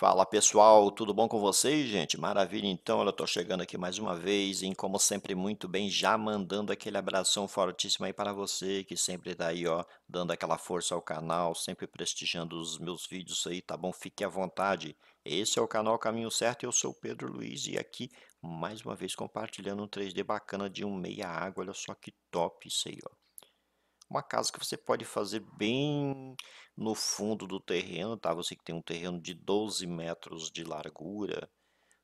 Fala pessoal, tudo bom com vocês, gente? Maravilha, então, eu estou chegando aqui mais uma vez, e como sempre, muito bem, já mandando aquele abração fortíssimo aí para você, que sempre está aí, ó, dando aquela força ao canal, sempre prestigiando os meus vídeos aí, tá bom? Fique à vontade. Esse é o canal Caminho Certo, eu sou o Pedro Luiz, e aqui, mais uma vez, compartilhando um 3D bacana de um meia água, olha só que top isso aí, ó. Uma casa que você pode fazer bem no fundo do terreno, tá? Você que tem um terreno de 12 metros de largura,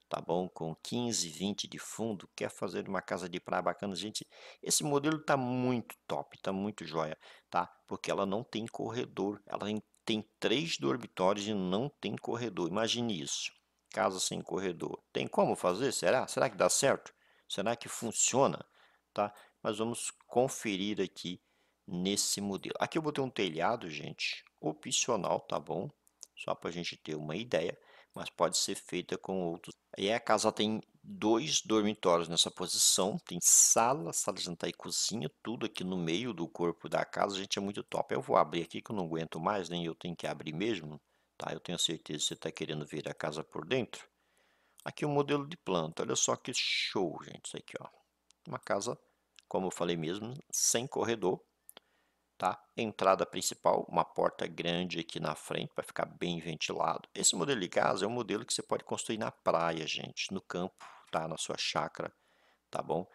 tá bom? Com 15, 20 de fundo, quer fazer uma casa de praia bacana, gente, esse modelo tá muito top, tá muito joia, tá? Porque ela não tem corredor, ela tem três dormitórios e não tem corredor, imagine isso, casa sem corredor. Tem como fazer, será? Será que dá certo? Será que funciona? Tá? Mas vamos conferir aqui nesse modelo. Aqui eu botei um telhado, gente, opcional, tá bom? Só para a gente ter uma ideia, mas pode ser feita com outros. E a casa tem dois dormitórios nessa posição, tem sala, sala de jantar e cozinha, tudo aqui no meio do corpo da casa, gente, é muito top. Eu vou abrir aqui que eu não aguento mais, nem eu tenho que abrir mesmo, tá? Eu tenho certeza que você está querendo ver a casa por dentro. Aqui o um modelo de planta, olha só que show, gente, isso aqui, ó. Uma casa, como eu falei mesmo, sem corredor, tá? Entrada principal, uma porta grande aqui na frente para ficar bem ventilado. Esse modelo de casa é um modelo que você pode construir na praia, gente, no campo, tá? Na sua chácara, tá bom?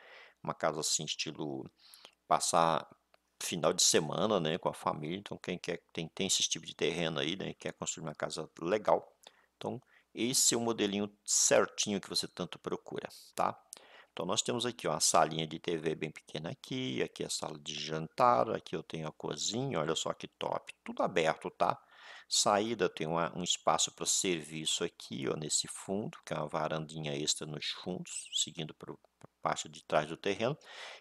Uma casa assim, estilo passar final de semana, né, com a família. Então, quem quer tem, tem esse tipo de terreno aí, né, quer construir uma casa legal. Então, esse é o modelinho certinho que você tanto procura, tá? Então, nós temos aqui uma salinha de TV bem pequena aqui, aqui a sala de jantar, aqui eu tenho a cozinha, olha só que top, tudo aberto, tá? Saída, tem uma, um espaço para serviço aqui, ó, nesse fundo, que é uma varandinha extra nos fundos, seguindo para a parte de trás do terreno.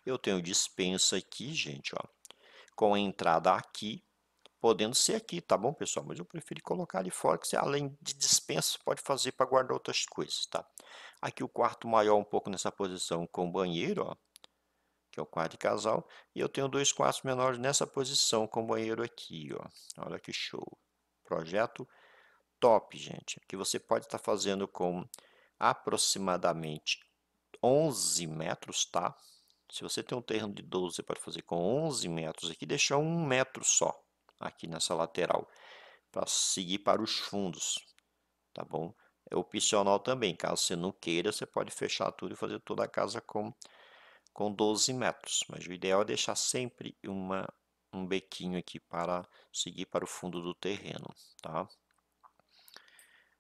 Eu tenho dispensa aqui, gente, ó, com a entrada aqui, podendo ser aqui, tá bom, pessoal? Mas eu prefiro colocar ali fora, que você, além de dispensa, pode fazer para guardar outras coisas, tá? Aqui o quarto maior um pouco nessa posição com banheiro, ó, que é o quarto de casal. E eu tenho dois quartos menores nessa posição com banheiro aqui, ó. Olha que show. Projeto top, gente. Que você pode estar tá fazendo com aproximadamente 11 metros, tá? Se você tem um terreno de 12, você pode fazer com 11 metros aqui, deixar um metro só, aqui nessa lateral para seguir para os fundos, tá bom? É opcional também, caso você não queira, você pode fechar tudo e fazer toda a casa com, com 12 metros, mas o ideal é deixar sempre uma, um bequinho aqui para seguir para o fundo do terreno, tá?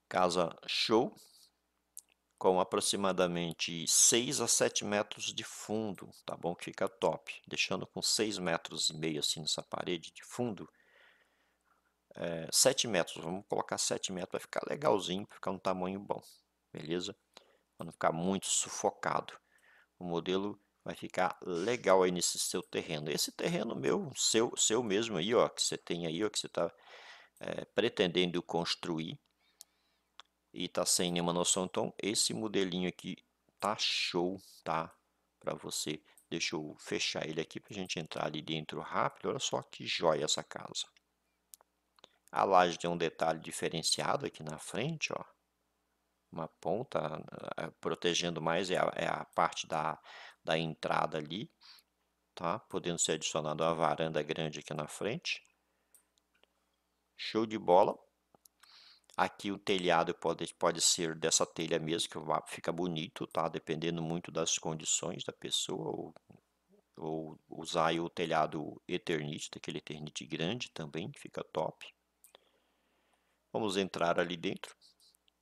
Casa show, com aproximadamente 6 a 7 metros de fundo, tá bom? Fica top. Deixando com 6 metros e meio assim nessa parede de fundo, é, eh, 7 metros, vamos colocar 7 metros vai ficar legalzinho, para ficar um tamanho bom, beleza? Para não ficar muito sufocado. O modelo vai ficar legal aí nesse seu terreno. Esse terreno meu, seu, seu mesmo aí, ó, que você tem aí, ó, que você está é, eh, pretendendo construir e tá sem nenhuma noção, então esse modelinho aqui tá show, tá? Para você, deixa eu fechar ele aqui para a gente entrar ali dentro rápido. Olha só que joia essa casa. A laje tem um detalhe diferenciado aqui na frente, ó. Uma ponta eh, protegendo mais é a, é a parte da, da entrada ali, tá? Podendo ser adicionado uma varanda grande aqui na frente. Show de bola. Aqui o telhado pode, pode ser dessa telha mesmo, que fica bonito, tá? Dependendo muito das condições da pessoa, ou, ou usar o telhado Eternite, daquele Eternite grande também, que fica top. Vamos entrar ali dentro,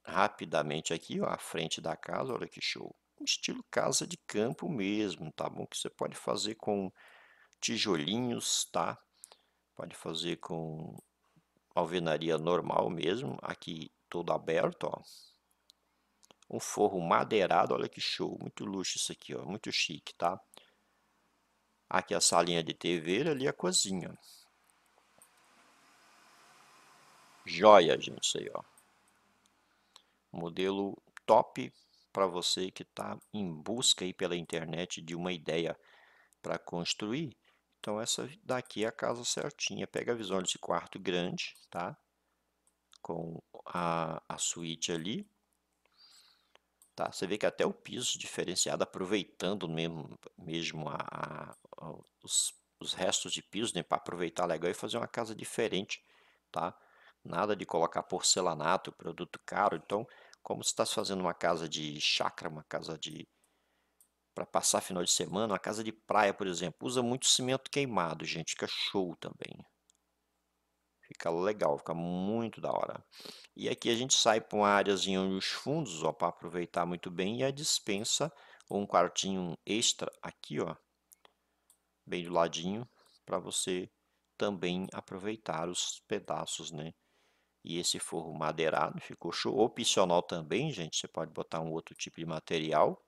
rapidamente aqui, ó, a frente da casa, olha que show. Um estilo casa de campo mesmo, tá bom? Que você pode fazer com tijolinhos, tá? Pode fazer com alvenaria normal mesmo, aqui todo aberto, ó. Um forro madeirado, olha que show, muito luxo isso aqui, ó, muito chique, tá? Aqui a salinha de TV, ali a cozinha, joias de ó. Modelo top para você que está em busca aí pela internet de uma ideia para construir. Então essa daqui é a casa certinha. Pega a visão desse quarto grande, tá? Com a, a suíte ali. Tá? Você vê que até o piso diferenciado, aproveitando mesmo, mesmo a, a os, os restos de piso, né? Para aproveitar legal e fazer uma casa diferente, tá? nada de colocar porcelanato, produto caro. Então, como tá se está fazendo uma casa de chácara, uma casa de para passar final de semana, uma casa de praia, por exemplo, usa muito cimento queimado, gente, fica show também. Fica legal, fica muito da hora. E aqui a gente sai para uma áreazinha onde os fundos, ó, para aproveitar muito bem, e a dispensa, ou um quartinho extra aqui, ó, bem do ladinho, para você também aproveitar os pedaços, né? e esse forro madeirado, ficou show. Opcional também, gente, você pode botar um outro tipo de material,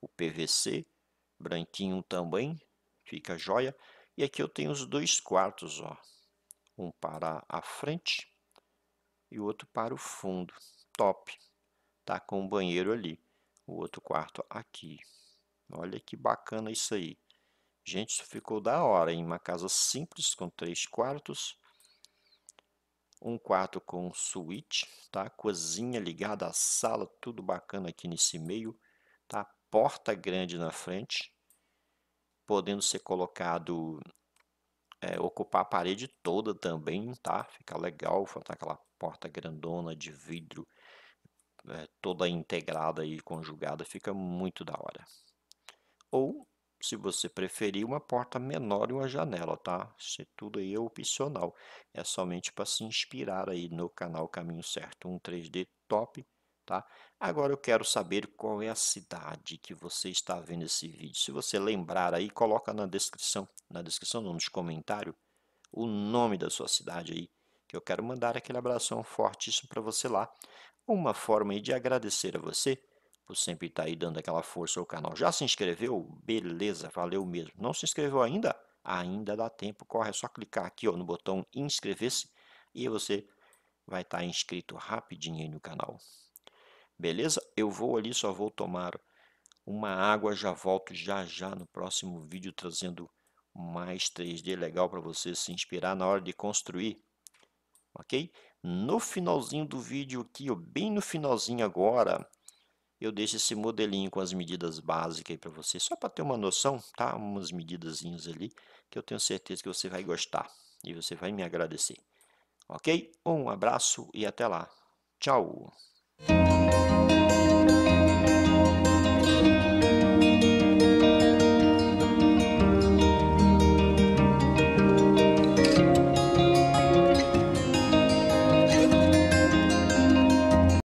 o PVC, branquinho também, fica joia. E aqui eu tenho os dois quartos, ó, um para a frente e o outro para o fundo, top. Tá com o banheiro ali, o outro quarto aqui. Olha que bacana isso aí. Gente, isso ficou da hora, em uma casa simples com três quartos um quarto com suíte, tá? Cozinha ligada à sala, tudo bacana aqui nesse meio, tá? Porta grande na frente, podendo ser colocado, é, ocupar a parede toda também, tá? Fica legal, faltar aquela porta grandona de vidro, é, toda integrada e conjugada, fica muito da hora. Ou se você preferir, uma porta menor e uma janela, tá? Isso tudo aí é opcional. É somente para se inspirar aí no canal Caminho Certo, um 3D top, tá? Agora eu quero saber qual é a cidade que você está vendo esse vídeo. Se você lembrar aí, coloca na descrição, na descrição, não, nos comentários, o nome da sua cidade aí, que eu quero mandar aquele abração fortíssimo para você lá. Uma forma aí de agradecer a você por sempre estar tá aí dando aquela força ao canal. Já se inscreveu? Beleza, valeu mesmo. Não se inscreveu ainda? Ainda dá tempo, corre, é só clicar aqui ó, no botão inscrever-se e você vai estar tá inscrito rapidinho aí no canal. Beleza? Eu vou ali, só vou tomar uma água, já volto já já no próximo vídeo trazendo mais 3D legal para você se inspirar na hora de construir, ok? No finalzinho do vídeo aqui, ó, bem no finalzinho agora, eu deixo esse modelinho com as medidas básicas aí para você, só para ter uma noção, tá? Umas medidazinhas ali que eu tenho certeza que você vai gostar e você vai me agradecer. Ok? Um abraço e até lá. Tchau!